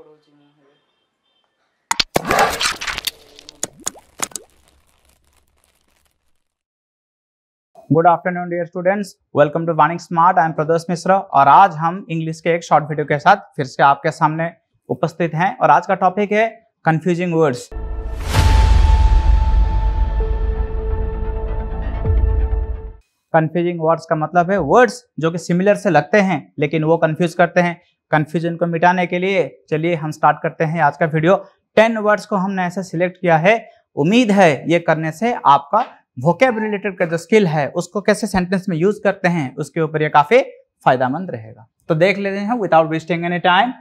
good afternoon dear students welcome to वाणिंग smart I am Pradosh Mishra और आज हम इंग्लिश के एक शॉर्ट वीडियो के साथ फिर से आपके सामने उपस्थित हैं और आज का टॉपिक है कंफ्यूजिंग वर्ड्स कंफ्यूजिंग वर्ड्स का मतलब है वर्ड्स जो कि सिमिलर से लगते हैं लेकिन वो कंफ्यूज करते हैं कन्फ्यूजन को मिटाने के लिए चलिए हम स्टार्ट करते हैं आज का वीडियो टेन वर्ड्स को हमने ऐसा सिलेक्ट किया है उम्मीद है ये करने से आपका वोकेब रिलेटेड का जो स्किल है उसको कैसे सेंटेंस में यूज करते हैं उसके ऊपर ये काफी फायदामंद रहेगा तो देख लेते हैं विदाउट वेस्टिंग एनी टाइम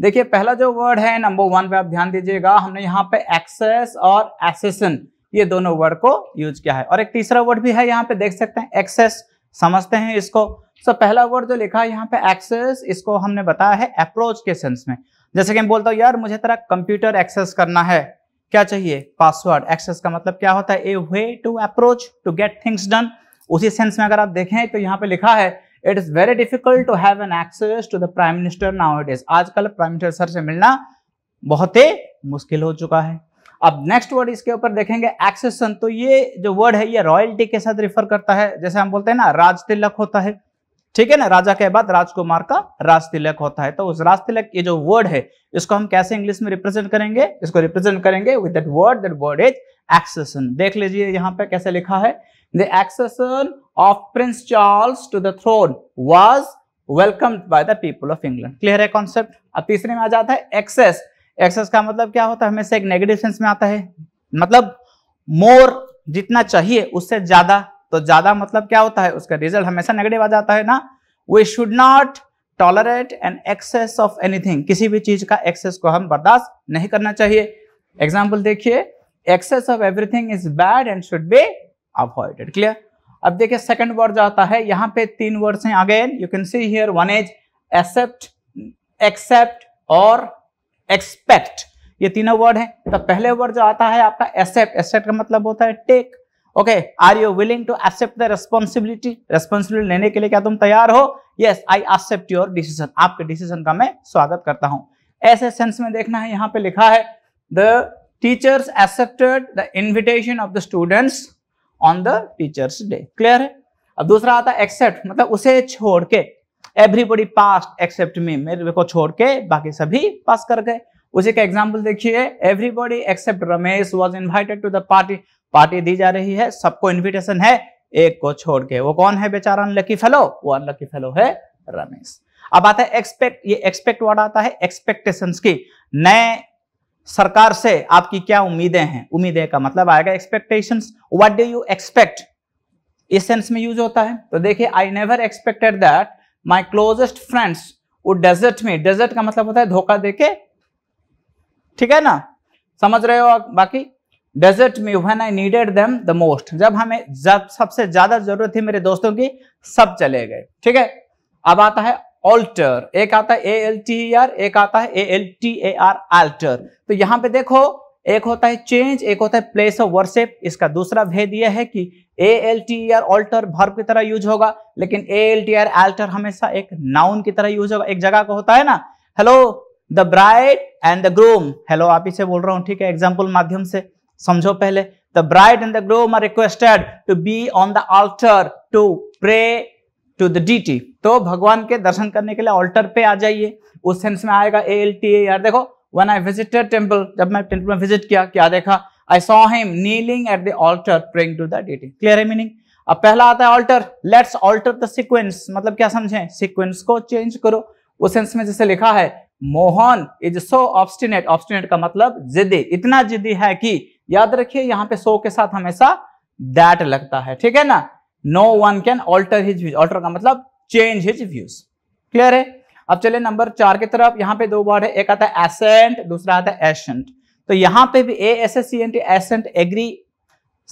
देखिए पहला जो वर्ड है नंबर वन पे आप ध्यान दीजिएगा हमने यहाँ पे एक्सेस और एसेसन ये दोनों वर्ड को यूज किया है और एक तीसरा वर्ड भी है यहाँ पे देख सकते हैं एक्सेस समझते हैं इसको सो so, पहला वर्ड जो लिखा है यहाँ पे एक्सेस इसको हमने बताया है अप्रोच के सेंस में जैसे कि मैं बोलता हूँ यार मुझे तेरा कंप्यूटर एक्सेस करना है क्या चाहिए पासवर्ड एक्सेस का मतलब क्या होता है a way to approach to get things done उसी सेंस में अगर आप देखें तो यहाँ पे लिखा है it is very difficult to have an access to the prime minister now it is आजकल प्राइम मिनिस्टर सर से मिलना बहुत ही मुश्किल हो चुका है अब नेक्स्ट वर्ड इसके ऊपर देखेंगे एक्सेसन तो ये जो वर्ड है ये रॉयल्टी के साथ रिफर करता है जैसे हम बोलते हैं ना राज तिलक होता है ठीक है ना राजा के बाद राजकुमार का राज तिलक होता है तो उस राज तिलक ये जो वर्ड है इसको हम कैसे इंग्लिश में रिप्रेजेंट करेंगे इसको रिप्रेजेंट करेंगे with that word that word is accession देख लीजिए यहाँ पे कैसे लिखा है the accession of prince Charles to the throne was welcome by the people of England clear है कॉन्सेप्ट अब तीसरे में आ जाता है एक्सेस एक्सेस का मतलब क्या होता है हमेशा एक नेगेटिव सेंस में आता है मतलब मोर जितना चाहिए उससे ज्यादा तो ज्यादा मतलब क्या होता है उसका रिजल्ट हमेशा नेगेटिव आ जाता है ना we should not tolerate an excess of anything किसी भी चीज का एक्सेस को हम बर्दाश्त नहीं करना चाहिए एग्जाम्पल देखिए excess of everything is bad and should be avoided clear अब देखिए सेकंड वर्ड जो आता है यहाँ पे तीन वर्ड्स हैं again you can see here one is accept except और एक्सपेक्ट ये तीनों वर्ड हैं तो पहले वर्ड जो आता है आपका एक्सेप्ट एक्सेप्ट का मतलब होता है take okay are you willing to accept the responsibility responsibility लेने के लिए क्या तुम तैयार हो yes I accept your decision आपके डिसीजन का मैं स्वागत करता हूं ऐसे सेंस में देखना है यहां पे लिखा है the teachers accepted the invitation of the students on the teachers day clear है अब दूसरा आता एक्सेप्ट मतलब उसे छोड़ के एवरीबडी पास एक्सेप्ट मी मेरे को छोड़ के बाकी सभी पास कर गए उसी का एग्जाम्पल देखिए everybody except Ramesh was invited to the party party दी जा रही है सबको इन्विटेशन है एक को छोड़ के वो कौन है बेचारा अनलकी फेलो वो अनलकी फेलो है रमेश अब आता है एक्सपेक्ट ये एक्सपेक्ट वर्ड आता है एक्सपेक्टेशन की नए सरकार से आपकी क्या उम्मीदें हैं उम्मीदें का मतलब आएगा expectation what do you expect इस सेंस में यूज होता है तो देखिए I never expected that my closest friends would desert me desert का मतलब होता है धोखा देके ठीक है ना समझ रहे हो बाकी desert me when I needed them the most जब हमें जब सबसे ज्यादा जरूरत थी मेरे दोस्तों की सब चले गए ठीक है अब आता है ऑल्टर एक आता है A L T E R एक आता है A L T A R altar तो यहाँ पे देखो एक होता है चेंज एक होता है प्लेस ऑफ वर्शिप इसका दूसरा भेद यह है कि A L T E R alter verb की तरह यूज होगा लेकिन A L T R altar हमेशा एक नाउन की तरह यूज होगा एक जगह का होता है ना hello the bride and the groom hello आप इसे बोल रहा हूँ ठीक है एग्जाम्पल माध्यम से समझो पहले the bride and the groom are requested to be on the altar to pray to the deity तो भगवान के दर्शन करने के लिए अल्टर पे आ जाइए उस सेंस में आएगा ए एल टी ए यार देखो वन आई विजिटेड टेम्पल जब मैं टेम्पल में विजिट किया क्या देखा I saw him kneeling at the altar praying to the deity clear है मीनिंग अब पहला आता है alter let's alter the sequence मतलब क्या समझे सिक्वेंस को चेंज करो उस सेंस में जैसे लिखा है Mohan is so obstinate obstinate का मतलब जिद्दी इतना जिद्दी है कि याद रखिए यहाँ पे सो के साथ हमेशा दैट लगता है ठीक है ना no one can alter his views alter का मतलब चेंज हिज व्यूज क्लियर है अब चले नंबर चार की तरफ यहाँ पे दो वर्ड है एक आता है एसेंट दूसरा आता है एसेंट तो यहाँ पे भी A S S E N T assent agree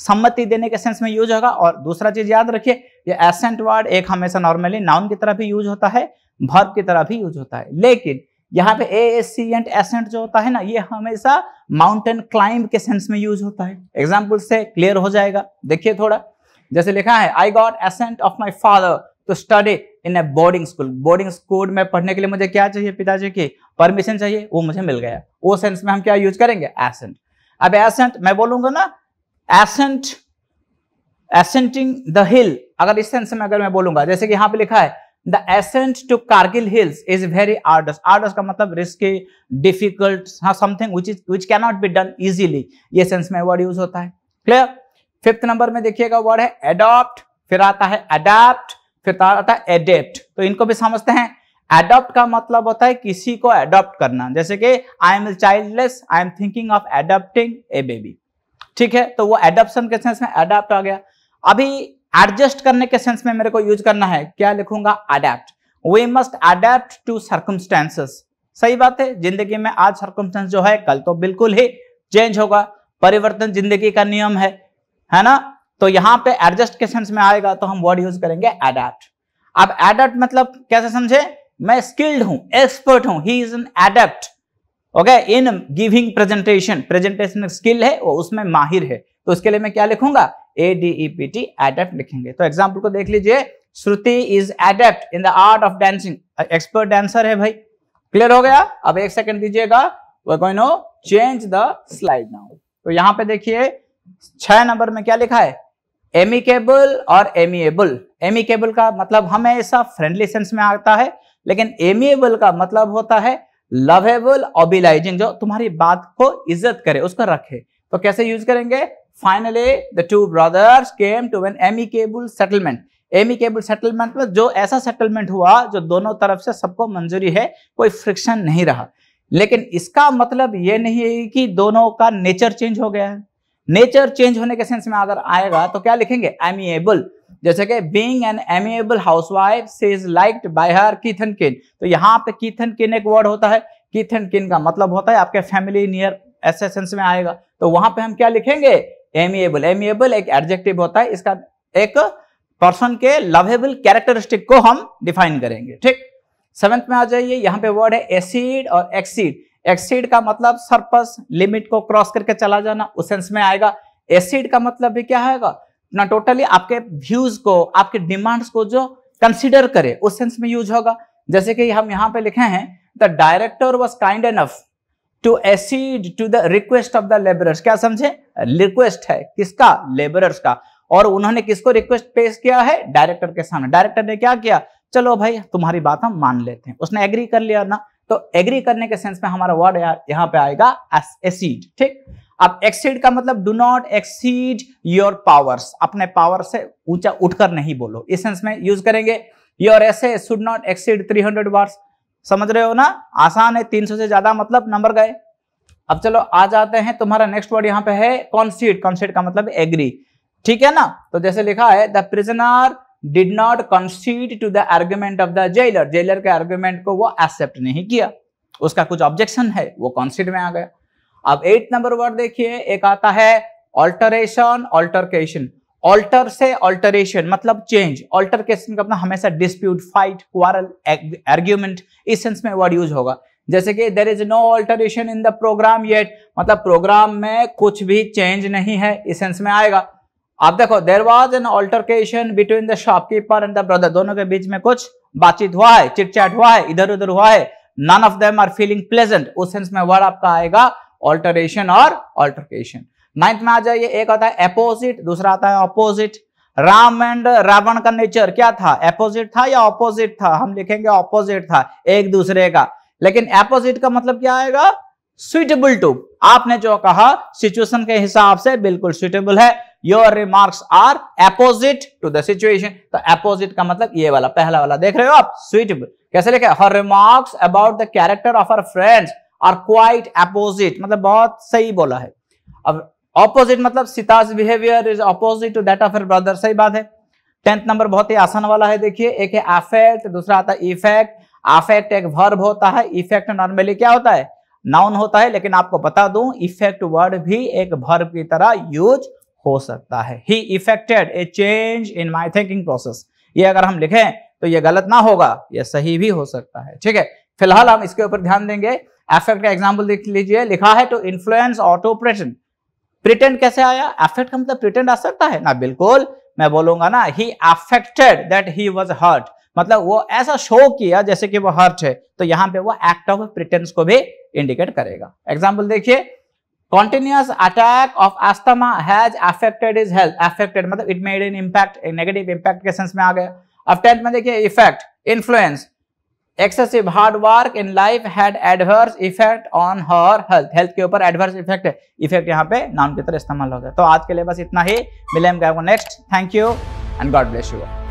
सम्मति देने के सेंस में यूज होगा और दूसरा चीज याद रखिए ये एसेंट वर्ड एक हमेशा नॉर्मली नाउन की तरह भी यूज होता है भर्ब की तरह भी यूज होता है लेकिन यहाँ पे ए एसियंट एसेंट जो होता है ना ये हमेशा माउंटेन क्लाइंब के सेंस में यूज होता है एग्जाम्पल से क्लियर हो जाएगा देखिए थोड़ा जैसे लिखा है I got assent of my father to study in a boarding school boarding school में पढ़ने के लिए मुझे क्या चाहिए पिताजी की परमिशन चाहिए वो मुझे मिल गया वो सेंस में हम क्या यूज करेंगे एसेंट अब एसेंट मैं बोलूंगा ना एसेंट एसेंटिंग द हिल अगर इस सेंस में अगर मैं बोलूंगा जैसे कि यहाँ पे लिखा है the ascent to Kargil hills is very arduous arduous का मतलब risky difficult something which is which cannot be done easily ये सेंस में वर्ड यूज होता है क्लियर फिफ्थ नंबर में देखिएगा वर्ड है एडॉप्ट फिर आता है अडेप्ट फिर आता है एडेप्ट तो इनको भी समझते हैं एडॉप्ट का मतलब होता है किसी को एडॉप्ट करना जैसे कि I am childless I am thinking of adopting a baby ठीक है तो वो एडॉप्शन के सेंस में एडॉप्ट आ गया अभी एडजस्ट करने के सेंस में मेरे को यूज करना है क्या लिखूंगा adapt we must adapt to circumstances सही बात है जिंदगी में आज सर्कमस्टेंस जो है कल तो बिल्कुल ही चेंज होगा परिवर्तन जिंदगी का नियम है है ना तो यहाँ पे एडजस्ट के सेंस में आएगा तो हम वर्ड यूज करेंगे अडेप्ट अब एडेप्ट मतलब कैसे समझे मैं स्किल्ड हूं एक्सपर्ट हूं he is an adept okay in giving presentation presentation skill है वो उसमें माहिर है तो उसके लिए मैं क्या लिखूंगा A D E P T adept लिखेंगे तो एग्जाम्पल को देख लीजिए Shruti is adept in the art of dancing expert dancer है भाई क्लियर हो गया अब एक सेकंड दीजिएगा वो no change the slide now तो यहाँ पे देखिए छह नंबर में क्या लिखा है एमिकेबल और एमिएबल एमिकेबल का मतलब हमें ऐसा फ्रेंडली सेंस में आता है लेकिन एमिएबल का मतलब होता है लवेबल ऑबिलाइजिंग जो तुम्हारी बात को इज्जत करे उसको रखे तो कैसे यूज करेंगे finally the two brothers came to an amicable settlement amicable settlement में जो ऐसा सेटलमेंट हुआ जो दोनों तरफ से सबको मंजूरी है कोई फ्रिक्शन नहीं रहा लेकिन इसका मतलब ये नहीं है कि दोनों का नेचर चेंज हो गया है नेचर चेंज होने के सेंस में अगर आएगा तो क्या लिखेंगे एमिएबल जैसे कि being an amiable housewife she is liked by her kith and kin तो यहाँ पे कीथन किन एक वर्ड होता है कीथन किन का मतलब होता है आपके फैमिली नियर ऐसे सेंस में आएगा तो वहां पे हम क्या लिखेंगे एमिएबल एमिएबल एक एडजेक्टिव होता है इसका एक पर्सन के लवेबल कैरेक्टरिस्टिक को हम डिफाइन करेंगे ठीक सेवेंथ में आ जाइए यहाँ पे वर्ड है एसिड और एक्सीड एक्सीड का मतलब सरपस लिमिट को क्रॉस करके चला जाना उस सेंस में आएगा एसिड का मतलब भी क्या आएगा ना टोटली आपके व्यूज को आपके डिमांड्स को जो कंसिडर करे उस सेंस में यूज होगा जैसे कि हम यहाँ पे लिखे हैं the director was kind enough to accede to the request of the labourers क्या समझे रिक्वेस्ट है किसका लेबरर्स का और उन्होंने किसको रिक्वेस्ट पेश किया है डायरेक्टर के सामने डायरेक्टर ने क्या किया चलो भाई तुम्हारी बात हम मान लेते हैं उसने एग्री कर लिया ना तो एग्री करने के सेंस में हमारा वर्ड यहाँ पे आएगा एसीड ठीक अब एक्सीड का मतलब do not exceed your powers अपने पावर से ऊंचा उठकर नहीं बोलो इस सेंस में यूज करेंगे your essay should not exceed 300 words समझ रहे हो ना आसान है तीन सौ से ज्यादा मतलब नंबर गए अब चलो आ जाते हैं तुम्हारा नेक्स्ट वर्ड यहाँ पे है कॉन्सीट कॉन्सीट का मतलब एग्री ठीक है ना तो जैसे लिखा है the prisoner did not concede to the argument of the jailer jailer के आर्ग्यूमेंट को वो एक्सेप्ट नहीं किया उसका कुछ ऑब्जेक्शन है वो कॉन्सीड में आ गया अब एट नंबर वर्ड देखिए एक आता है ऑल्टरेशन ऑल्टरकेशन ऑल्टर से ऑल्टरेशन मतलब चेंज ऑल्टरकेशन का अपना हमेशा डिस्प्यूट फाइट क्वारल आर्ग्यूमेंट इस सेंस में वर्ड यूज होगा जैसे कि there is no alteration in the programme yet मतलब प्रोग्राम में कुछ भी चेंज नहीं है इस सेंस में आएगा आप देखो there was an altercation between the shopkeeper and the brother दोनों के बीच में कुछ बातचीत हुआ है चिटचैट हुआ है इधर उधर हुआ है none of them are feeling pleasant उस सेंस में वर्ड आपका आएगा ऑल्टरेशन और ऑल्टरकेशन नाइन्थ में आ जाइए एक आता है अपोजिट दूसरा आता है अपोजिट राम एंड रावण का नेचर क्या था अपोजिट था या अपोजिट था हम लिखेंगे अपोजिट था एक दूसरे का लेकिन अपोजिट का मतलब क्या आएगा सुइटेबल टू आपने जो कहा सिचुएशन के हिसाब से बिल्कुल सुइटेबल है your remarks are apposite to the situation तो अपोजिट का मतलब ये वाला पहला वाला देख रहे हो आप सुइटेबल कैसे लिखे her remarks about the character of her friends are quite apposite मतलब बहुत सही बोला है अब ऑपोजिट मतलब Sita's behaviour is opposite to that of brother सही बात है टेंथ नंबर बहुत ही आसान वाला है देखिए एक है अफेक्ट दूसरा आता है इफेक्ट अफेक्ट एक वर्ब होता है इफेक्ट नॉर्मली क्या होता है नाउन होता है लेकिन आपको बता दूं इफेक्ट वर्ड भी एक वर्ब की तरह यूज हो सकता है he effected a change in my thinking process ये अगर हम लिखें तो ये गलत ना होगा ये सही भी हो सकता है ठीक है फिलहाल हम इसके ऊपर ध्यान देंगे अफेक्ट का एग्जाम्पल देख लीजिए लिखा है to influence auto operation pretend कैसे आया अफेक्ट का मतलब प्रिटेंड आ सकता है ना बिल्कुल मैं बोलूंगा ना he affected that he was hurt मतलब वो ऐसा शो किया जैसे कि वो हर्ट है तो यहाँ पे वो एक्ट ऑफ प्रिटेंस को भी इंडिकेट करेगा एग्जाम्पल देखिए continuous attack of asthma has affected his health affected मतलब it made an impact negative impact के सेंस में आ गया अब टेंथ में देखिए effect influence excessive hard work in life had adverse effect on her health health के ऊपर एडवर्स इफेक्ट इफेक्ट यहाँ पे नाम की तरह इस्तेमाल हो गया तो आज के लिए बस इतना ही मिले हम next thank you and God bless you